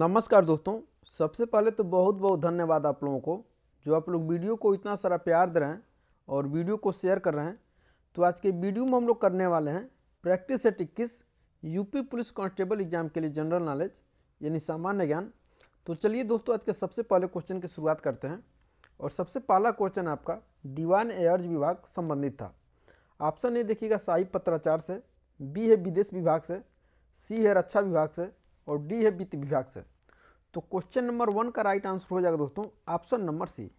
नमस्कार दोस्तों सबसे पहले तो बहुत बहुत धन्यवाद आप लोगों को जो आप लोग वीडियो को इतना सारा प्यार दे रहे हैं और वीडियो को शेयर कर रहे हैं तो आज के वीडियो में हम लोग करने वाले हैं प्रैक्टिस सेट इक्कीस यूपी पुलिस कांस्टेबल एग्जाम के लिए जनरल नॉलेज यानी सामान्य ज्ञान तो चलिए दोस्तों आज के सबसे पहले क्वेश्चन की शुरुआत करते हैं और सबसे पहला क्वेश्चन आपका दीवान एयर्ज विभाग संबंधित था ऑप्शन ये देखिएगा शाही पत्राचार से बी है विदेश विभाग से सी है रक्षा विभाग से और डी है वित्त विभाग से तो क्वेश्चन नंबर वन का राइट आंसर हो जाएगा दोस्तों option number C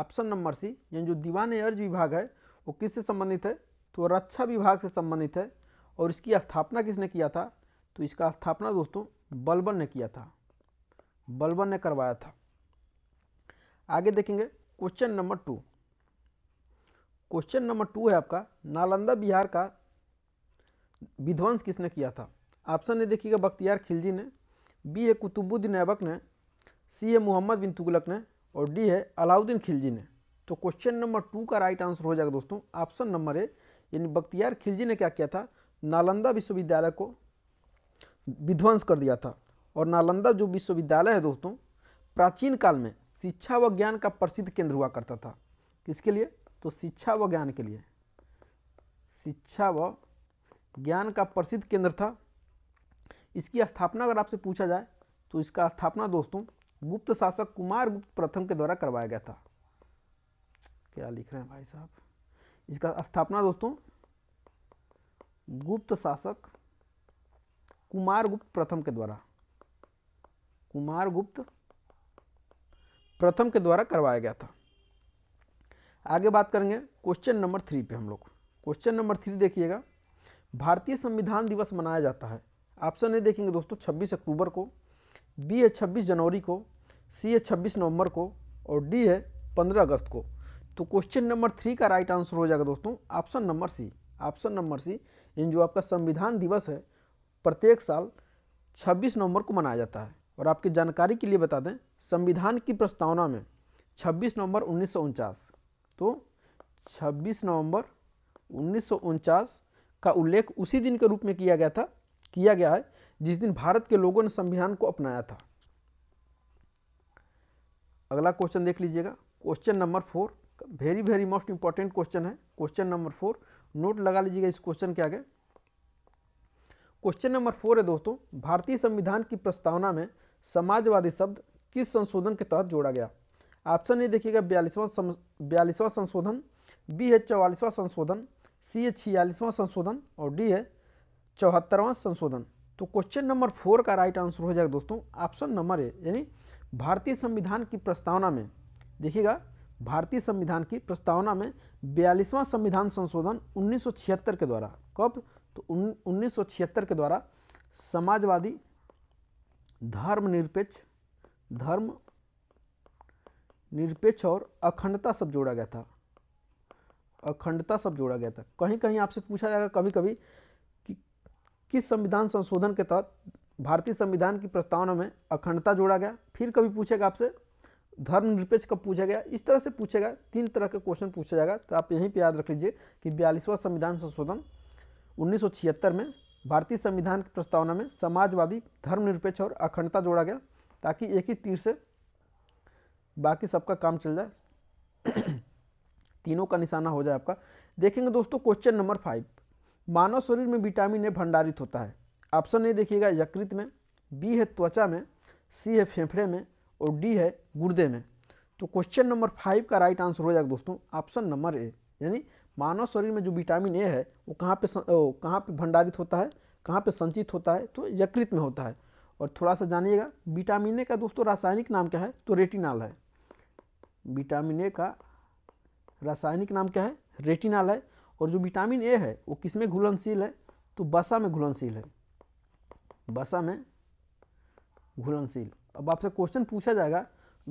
option number C यानी जो दीवान अर्ज विभाग है वो किससे संबंधित है तो रक्षा विभाग से संबंधित है और इसकी स्थापना किसने किया था तो इसका स्थापना दोस्तों बलबन ने किया था बलबन ने करवाया था आगे देखेंगे question number two question number two है आपका नालंदा बिहार का विध्वंस किसने किया था ऑप्शन ए देखिएगा बख्तियार खिलजी ने बी है कुतुबुद्दीन ऐबक ने सी है मोहम्मद बिन तुगलक ने और डी है अलाउद्दीन खिलजी ने तो क्वेश्चन नंबर टू का राइट आंसर हो जाएगा दोस्तों ऑप्शन नंबर ए यानी बख्तियार खिलजी ने क्या किया था नालंदा विश्वविद्यालय को विध्वंस कर दिया था और नालंदा जो विश्वविद्यालय है दोस्तों प्राचीन काल में शिक्षा व ज्ञान का प्रसिद्ध केंद्र हुआ करता था किसके लिए तो शिक्षा व ज्ञान के लिए शिक्षा व ज्ञान का प्रसिद्ध केंद्र था इसकी स्थापना अगर आपसे पूछा जाए तो इसका स्थापना दोस्तों गुप्त शासक कुमार गुप्त प्रथम के द्वारा करवाया गया था क्या लिख रहे हैं भाई साहब इसका स्थापना दोस्तों गुप्त शासक कुमार गुप्त प्रथम के द्वारा कुमार गुप्त प्रथम के द्वारा करवाया गया था आगे बात करेंगे क्वेश्चन नंबर थ्री पे हम लोग क्वेश्चन नंबर थ्री देखिएगा भारतीय संविधान दिवस मनाया जाता है ऑप्शन ए देखेंगे दोस्तों 26 अक्टूबर को बी है 26 जनवरी को सी है 26 नवंबर को और डी है 15 अगस्त को तो क्वेश्चन नंबर थ्री का राइट आंसर हो जाएगा दोस्तों option number C option number C यानी जो आपका संविधान दिवस है प्रत्येक साल 26 नवंबर को मनाया जाता है और आपकी जानकारी के लिए बता दें संविधान की प्रस्तावना में छब्बीस नवंबर उन्नीस तो छब्बीस नवंबर उन्नीस का उल्लेख उसी दिन के रूप में किया गया था किया गया है जिस दिन भारत के लोगों ने संविधान को अपनाया था अगला क्वेश्चन देख लीजिएगा question number four very very most important question है क्वेश्चन नंबर फोर नोट लगा लीजिएगा इस क्वेश्चन के आगे क्वेश्चन नंबर फोर है दोस्तों भारतीय संविधान की प्रस्तावना में समाजवादी शब्द किस संशोधन के तहत जोड़ा गया ऑप्शन ये देखिएगा बयालीसवां बयालीसवां संशोधन बी है चौवालीसवां संशोधन सी है छियालीसवां संशोधन और डी है चौहत्तरवां संशोधन तो क्वेश्चन नंबर फोर का राइट आंसर हो जाएगा दोस्तों ऑप्शन नंबर ए यानी भारतीय संविधान की प्रस्तावना में देखिएगा भारतीय संविधान की प्रस्तावना में बयालीसवां संविधान संशोधन उन्नीस के द्वारा कब तो उन्नीस के द्वारा समाजवादी धर्मनिरपेक्ष धर्म निरपेक्ष और अखंडता सब जोड़ा गया था अखंडता सब जोड़ा गया था कहीं कहीं आपसे पूछा जाएगा कभी कभी कि किस संविधान संशोधन के तहत भारतीय संविधान की प्रस्तावना में अखंडता जोड़ा गया फिर कभी पूछेगा आपसे धर्मनिरपेक्ष कब पूछा गया इस तरह से पूछेगा तीन तरह के क्वेश्चन पूछा जाएगा तो आप यहीं पर याद रख लीजिए कि बयालीसवां संविधान संशोधन उन्नीस में भारतीय संविधान की प्रस्तावना में समाजवादी धर्मनिरपेक्ष और अखंडता जोड़ा गया ताकि एक ही तीर से बाकी सबका काम चल जाए तीनों का निशाना हो जाए आपका देखेंगे दोस्तों क्वेश्चन नंबर फाइव मानव शरीर में विटामिन ए भंडारित होता है ऑप्शन ए देखिएगा यकृत में बी है त्वचा में सी है फेफड़े में और डी है गुर्दे में तो क्वेश्चन नंबर फाइव का राइट आंसर हो जाएगा दोस्तों ऑप्शन नंबर ए यानी मानव शरीर में जो विटामिन ए है वो कहाँ पे कहाँ पे भंडारित होता है कहाँ पे संचित होता है तो यकृत में होता है और थोड़ा सा जानिएगा विटामिन ए का दोस्तों रासायनिक नाम क्या है तो रेटिनॉल है विटामिन ए का रासायनिक नाम क्या है रेटिनाल है और जो विटामिन ए है वो किस में घुलनशील है तो बसा में घुलनशील है बसा में घुलनशील अब आपसे क्वेश्चन पूछा जाएगा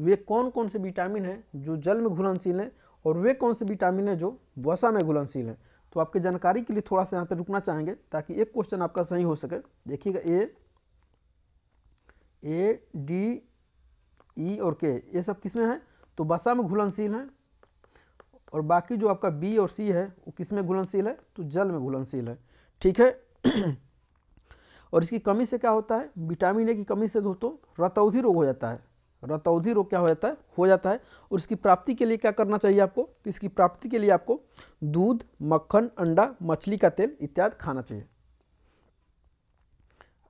वे कौन कौन से विटामिन हैं जो जल में घुलनशील हैं और वे कौन से विटामिन हैं जो वसा में घुलनशील हैं तो आपके जानकारी के लिए थोड़ा सा यहाँ पे रुकना चाहेंगे ताकि एक क्वेश्चन आपका सही हो सके देखिएगा ए ए डी ई और के ये सब किस में है तो वसा में घुलनशील हैं और बाकी जो आपका बी और सी है वो किस में घुलनशील है तो जल में घुलनशील है ठीक है और इसकी कमी से क्या होता है विटामिन ए की कमी से दोस्तों रतौधि रोग हो जाता है रतौधि रोग क्या हो जाता है हो जाता है और इसकी प्राप्ति के लिए क्या करना चाहिए आपको इसकी प्राप्ति के लिए आपको दूध मक्खन अंडा मछली का तेल इत्यादि खाना चाहिए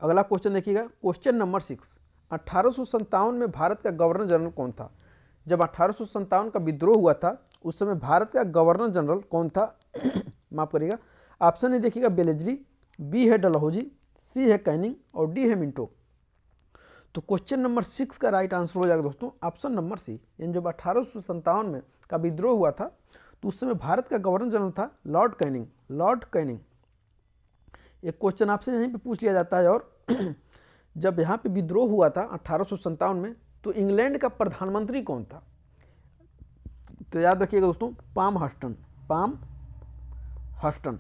अगला क्वेश्चन देखिएगा क्वेश्चन नंबर सिक्स अठारह में भारत का गवर्नर जनरल कौन था जब अठारह का विद्रोह हुआ था उस समय भारत का गवर्नर जनरल कौन था माफ करिएगा ऑप्शन ए देखिएगा बेलेजरी बी है डलहौजी सी है कैनिंग और डी है मिंटो तो क्वेश्चन नंबर सिक्स का राइट आंसर हो जाएगा दोस्तों ऑप्शन नंबर सी यानी जब अठारह में का विद्रोह हुआ था तो उस समय भारत का गवर्नर जनरल था लॉर्ड कैनिंग लॉर्ड कैनिंग एक क्वेश्चन आपसे यहीं पे पूछ लिया जाता है और जब यहाँ पे विद्रोह हुआ था अठारह में तो इंग्लैंड का प्रधानमंत्री कौन था तो याद रखिएगा दोस्तों Palmerston Palmerston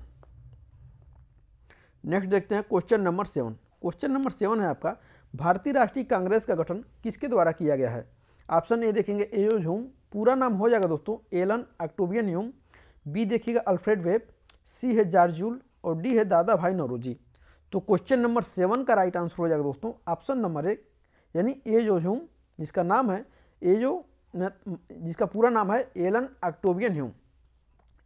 next देखते हैं question number seven question number seven है आपका भारतीय राष्ट्रीय कांग्रेस का गठन किसके द्वारा किया गया है ऑप्शन ए देखेंगे एयोज होम पूरा नाम हो जाएगा दोस्तों एलन एक्टोबियन ह्यूम बी देखिएगा अल्फ्रेड वेब सी है जार्जूल और डी है दादा भाई नौरोजी तो क्वेश्चन नंबर सेवन का राइट आंसर हो जाएगा दोस्तों ऑप्शन नंबर एक यानी एयोज होम जिसका नाम है एयो जिसका पूरा नाम है एलन ऑक्टोबियन ह्यूम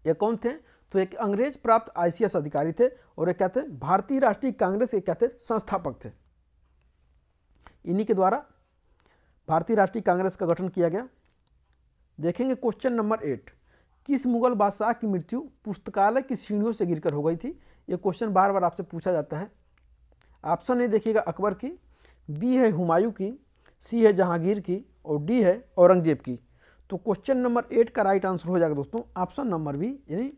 ये कौन थे तो एक अंग्रेज प्राप्त आईसीएस अधिकारी थे और ये क्या थे भारतीय राष्ट्रीय कांग्रेस के क्या थे संस्थापक थे इन्हीं के द्वारा भारतीय राष्ट्रीय कांग्रेस का गठन किया गया देखेंगे क्वेश्चन नंबर एट किस मुगल बादशाह की मृत्यु पुस्तकालय की सीढ़ियों से गिरकर हो गई थी ये क्वेश्चन बार बार आपसे पूछा जाता है ऑप्शन ए देखिएगा अकबर की बी है हुमायूं की सी है जहांगीर की और डी है औरंगजेब की तो क्वेश्चन नंबर एट का राइट आंसर हो जाएगा दोस्तों ऑप्शन नंबर बी यानी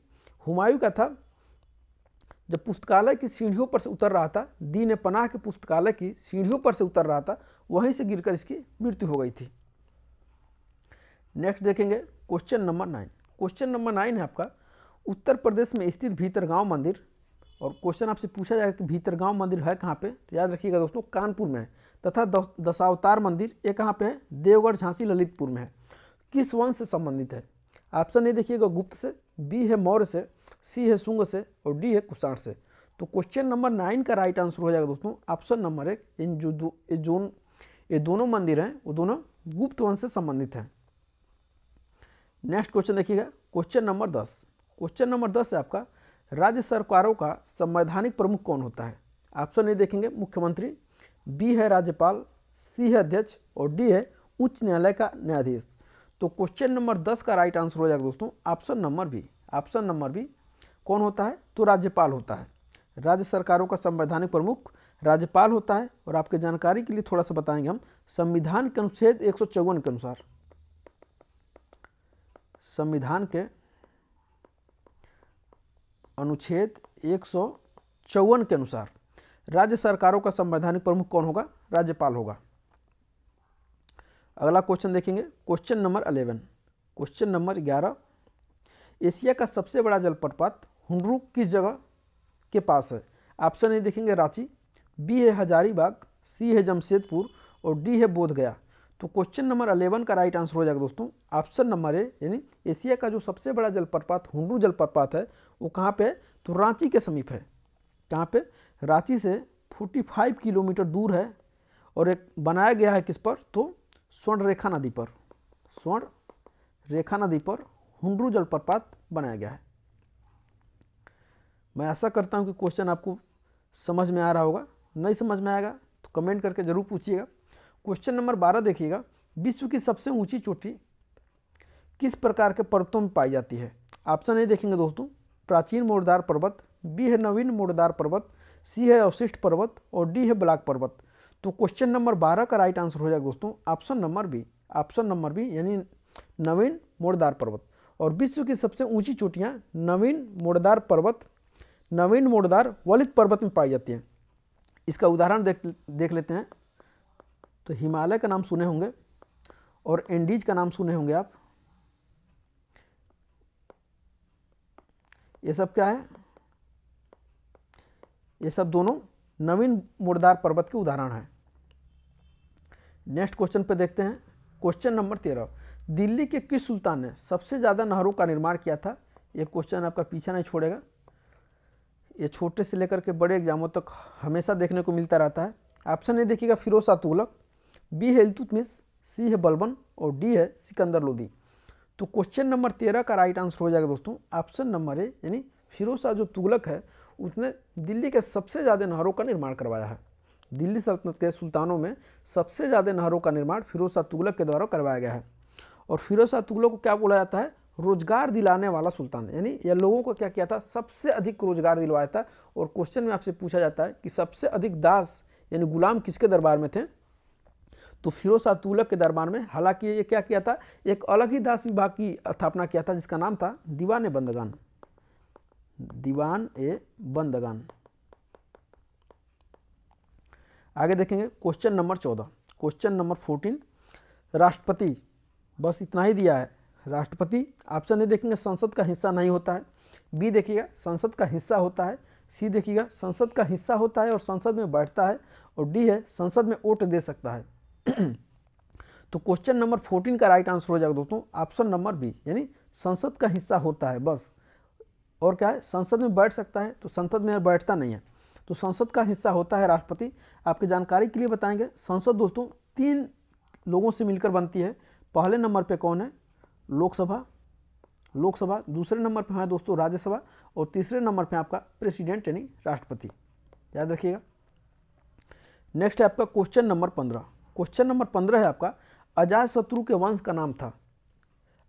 हुमायूं का था जब पुस्तकालय की सीढ़ियों पर से उतर रहा था दी ने पनाह के पुस्तकालय की सीढ़ियों पर से उतर रहा था वहीं से गिरकर इसकी मृत्यु हो गई थी नेक्स्ट देखेंगे question number nine question number nine है आपका उत्तर प्रदेश में स्थित भीतरगांव मंदिर और क्वेश्चन आपसे पूछा जाएगा कि भीतरगांव मंदिर है कहाँ पे तो याद रखिएगा दोस्तों कानपुर में है तथा दशावतार मंदिर ये कहाँ पे है देवगढ़ झांसी ललितपुर में है किस वंश से संबंधित है ऑप्शन ये देखिएगा गुप्त से बी है मौर्य से सी है शुंग से और डी है कुषाण से तो क्वेश्चन नंबर नाइन का राइट आंसर हो जाएगा दोस्तों ऑप्शन नंबर एक इन जो दो ये जोन ये दोनों मंदिर हैं वो दोनों गुप्त वंश से संबंधित हैं नेक्स्ट क्वेश्चन देखिएगा क्वेश्चन नंबर दस क्वेश्चन नंबर दस है आपका राज्य सरकारों का संवैधानिक प्रमुख कौन होता है ऑप्शन ये देखेंगे मुख्यमंत्री बी है राज्यपाल सी है अध्यक्ष और डी है उच्च न्यायालय का न्यायाधीश तो क्वेश्चन नंबर दस का राइट आंसर हो जाएगा दोस्तों option number B option number B कौन होता है तो राज्यपाल होता है राज्य सरकारों का संवैधानिक प्रमुख राज्यपाल होता है और आपके जानकारी के लिए थोड़ा सा बताएंगे हम संविधान के अनुच्छेद एक के अनुसार संविधान के अनुच्छेद एक के अनुसार राज्य सरकारों का संवैधानिक प्रमुख कौन होगा राज्यपाल होगा अगला क्वेश्चन देखेंगे question number eleven question number ग्यारह एशिया का सबसे बड़ा जलप्रपात हुनरू किस जगह के पास है ऑप्शन ए देखेंगे रांची बी है हजारीबाग सी है जमशेदपुर और डी है बोध गया तो क्वेश्चन नंबर अलेवन का राइट आंसर हो जाएगा दोस्तों ऑप्शन नंबर ए यानी एशिया का जो सबसे बड़ा जलप्रपात हुनरू जलप्रपात है वो कहाँ पर है तो रांची के समीप है कहाँ पे रांची से 45 किलोमीटर दूर है और एक बनाया गया है किस पर तो स्वर्ण रेखा नदी पर स्वर्ण रेखा नदी पर हुंडरू जलप्रपात बनाया गया है मैं ऐसा करता हूँ कि क्वेश्चन आपको समझ में आ रहा होगा नहीं समझ में आएगा तो कमेंट करके ज़रूर पूछिएगा क्वेश्चन नंबर बारह देखिएगा विश्व की सबसे ऊंची चोटी किस प्रकार के पर्वतों में पाई जाती है ऑप्शन ये देखेंगे दोस्तों प्राचीन मोरदार पर्वत बी है नवीन मोड़दार पर्वत सी है अवशिष्ट पर्वत और डी है ब्लाक पर्वत तो क्वेश्चन नंबर बारह का राइट आंसर हो जाएगा दोस्तों option number B option number B यानी नवीन मोड़दार पर्वत और विश्व की सबसे ऊंची चोटियाँ नवीन मोड़दार पर्वत नवीन मोड़दार वलित पर्वत में पाई जाती हैं इसका उदाहरण देख देख लेते हैं तो हिमालय का नाम सुने होंगे और एंडीज का नाम सुने होंगे आप ये सब क्या है ये सब दोनों नवीन मुड़दार पर्वत के उदाहरण हैं नेक्स्ट क्वेश्चन पर देखते हैं क्वेश्चन नंबर तेरह दिल्ली के किस सुल्तान ने सबसे ज़्यादा नहरों का निर्माण किया था ये क्वेश्चन आपका पीछा नहीं छोड़ेगा ये छोटे से लेकर के बड़े एग्जामों तक हमेशा देखने को मिलता रहता है ऑप्शन ये देखिएगा फिरोज शाह तुगलक बी है इलतुतमिस सी है बलबन और डी है सिकंदर लोदी तो क्वेश्चन नंबर तेरह का राइट आंसर हो जाएगा दोस्तों ऑप्शन नंबर ए यानी फिरोज शाह जो तुगलक है उसने दिल्ली के सबसे ज़्यादा नहरों का निर्माण करवाया है दिल्ली सल्तनत के सुल्तानों में सबसे ज़्यादा नहरों का निर्माण फिरोज शाह तुगलक के द्वारा करवाया गया है और फिरोज शाह तुगलक को क्या बोला जाता है रोजगार दिलाने वाला सुल्तान यानी यह लोगों को क्या किया था सबसे अधिक रोजगार दिलवाया था और क्वेश्चन में आपसे पूछा जाता है कि सबसे अधिक दास यानी गुलाम किसके दरबार में थे तो फिरोज शाह तुगलक के दरबार में हालांकि ये क्या किया था एक अलग ही दास विभाग की स्थापना किया था जिसका नाम था दीवान बंदगान दीवान ए बंदगान आगे देखेंगे क्वेश्चन नंबर चौदह क्वेश्चन नंबर फोर्टीन राष्ट्रपति बस इतना ही दिया है राष्ट्रपति ऑप्शन ए देखेंगे संसद का हिस्सा नहीं होता है बी देखिएगा संसद का हिस्सा होता है सी देखिएगा संसद का हिस्सा होता है और संसद में बैठता है और डी है संसद में वोट दे सकता है तो क्वेश्चन नंबर फोर्टीन का राइट आंसर हो जाएगा दोस्तों ऑप्शन नंबर बी यानी संसद का हिस्सा होता है बस और क्या है संसद में बैठ सकता है तो संसद में बैठता नहीं है तो संसद का हिस्सा होता है राष्ट्रपति आपकी जानकारी के लिए बताएंगे संसद दोस्तों तीन लोगों से मिलकर बनती है पहले नंबर पे कौन है लोकसभा लोकसभा दूसरे नंबर पे हैं दोस्तों राज्यसभा और तीसरे नंबर पे आपका प्रेसिडेंट यानी राष्ट्रपति याद रखिएगा नेक्स्ट है आपका क्वेश्चन नंबर पंद्रह क्वेश्चन नंबर पंद्रह है आपका अजाज शत्रु के वंश का नाम था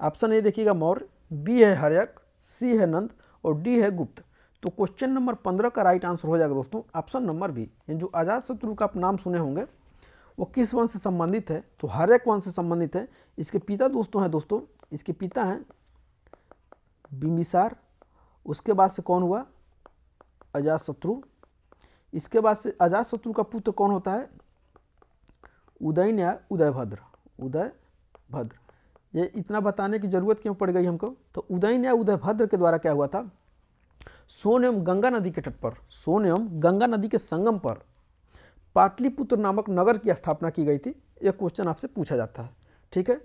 ऑप्शन ए देखिएगा मौर्य बी है हरयक सी है नंद और डी है गुप्त तो क्वेश्चन नंबर पंद्रह का राइट आंसर हो जाएगा दोस्तों ऑप्शन नंबर बी जो आज़ाद शत्रु का आप नाम सुने होंगे वो किस वंश से संबंधित है तो हर एक वंश से संबंधित है इसके पिता दोस्तों हैं दोस्तों इसके पिता हैं बिम्बिसार उसके बाद से कौन हुआ अजात शत्रु इसके बाद से अजात शत्रु का पुत्र कौन होता है उदयन या उदयभद्र उदय भद्र ये इतना बताने की ज़रूरत क्यों पड़ गई हमको तो उदयन या उदयभद्र के द्वारा क्या हुआ था सोन एवं गंगा नदी के तट पर सोन एवं गंगा नदी के संगम पर पाटलिपुत्र नामक नगर की स्थापना की गई थी यह क्वेश्चन आपसे पूछा जाता है ठीक है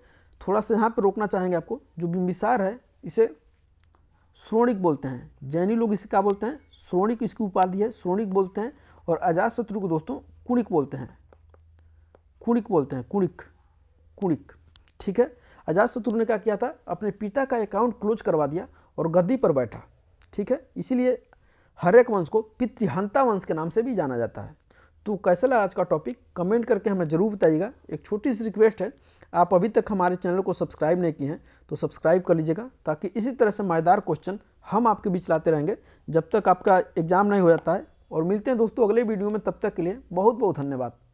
थोड़ा सा यहाँ पर रोकना चाहेंगे आपको जो बिंबिसार है इसे श्रोणिक बोलते हैं जैनी लोग इसे क्या बोलते हैं श्रोणिक इसकी उपाधि है श्रोणिक बोलते हैं और अजात शत्रु को दोस्तों कुणिक बोलते हैं कुणिक बोलते हैं कुणिक कुणिक ठीक है अजात शत्रु ने क्या किया था अपने पिता का अकाउंट क्लोज करवा दिया और गद्दी पर बैठा ठीक है इसीलिए हरेक वंश को पितृहंता वंश के नाम से भी जाना जाता है तो कैसा लगा आज का टॉपिक कमेंट करके हमें ज़रूर बताइएगा एक छोटी सी रिक्वेस्ट है आप अभी तक हमारे चैनल को सब्सक्राइब नहीं किए हैं तो सब्सक्राइब कर लीजिएगा ताकि इसी तरह से मज़ेदार क्वेश्चन हम आपके बीच लाते रहेंगे जब तक आपका एग्ज़ाम नहीं हो जाता है और मिलते हैं दोस्तों अगले वीडियो में तब तक के लिए बहुत बहुत धन्यवाद